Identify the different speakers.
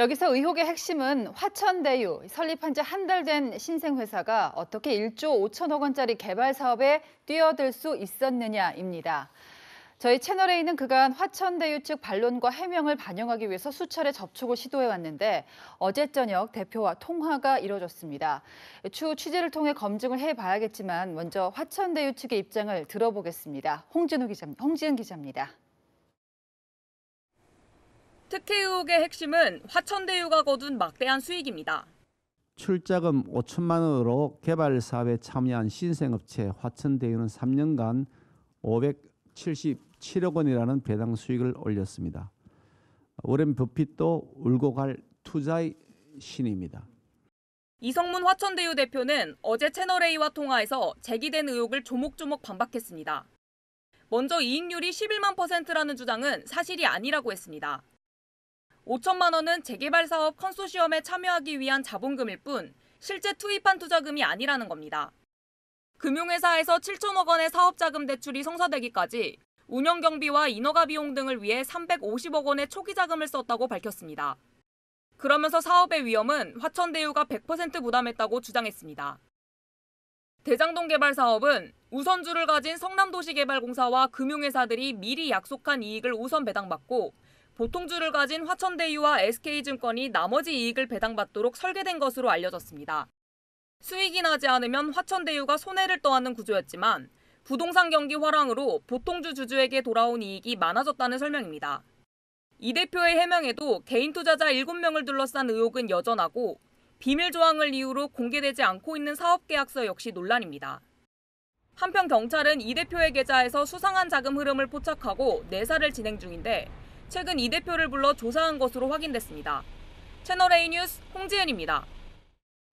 Speaker 1: 여기서 의혹의 핵심은 화천대유 설립한 지 한 달 된 신생회사가 어떻게 1조 5천억 원짜리 개발 사업에 뛰어들 수 있었느냐입니다. 저희 채널에있는 그간 화천대유 측 반론과 해명을 반영하기 위해서 수차례 접촉을 시도해왔는데 어제 저녁 대표와 통화가 이뤄졌습니다. 추후 취재를 통해 검증을 해봐야겠지만 먼저 화천대유 측의 입장을 들어보겠습니다. 홍진우 기자, 홍지은 기자입니다.
Speaker 2: 특혜 의혹의 핵심은 화천대유가 거둔 막대한 수익입니다.
Speaker 3: 출자금 5천만 원으로 개발 사업에 참여한 신생업체 화천대유는 3년간 577억 원이라는 배당 수익을 올렸습니다. 오랜 버핏도 울고 갈 투자의 신입니다.
Speaker 2: 이성문 화천대유 대표는 어제 채널A와 통화에서 제기된 의혹을 조목조목 반박했습니다. 먼저 이익률이 11만 퍼센트라는 주장은 사실이 아니라고 했습니다. 5천만 원은 재개발 사업 컨소시엄에 참여하기 위한 자본금일 뿐 실제 투입한 투자금이 아니라는 겁니다. 금융회사에서 7천억 원의 사업자금 대출이 성사되기까지 운영 경비와 인허가 비용 등을 위해 350억 원의 초기 자금을 썼다고 밝혔습니다. 그러면서 사업의 위험은 화천대유가 100% 부담했다고 주장했습니다. 대장동 개발 사업은 우선주를 가진 성남도시개발공사와 금융회사들이 미리 약속한 이익을 우선 배당받고 보통주를 가진 화천대유와 SK증권이 나머지 이익을 배당받도록 설계된 것으로 알려졌습니다. 수익이 나지 않으면 화천대유가 손해를 떠안는 구조였지만 부동산 경기 화랑으로 보통주 주주에게 돌아온 이익이 많아졌다는 설명입니다. 이 대표의 해명에도 개인 투자자 7명을 둘러싼 의혹은 여전하고 비밀 조항을 이유로 공개되지 않고 있는 사업 계약서 역시 논란입니다. 한편 경찰은 이 대표의 계좌에서 수상한 자금 흐름을 포착하고 내사를 진행 중인데 최근 이 대표를 불러 조사한 것으로 확인됐습니다. 채널A 뉴스 홍지은입니다.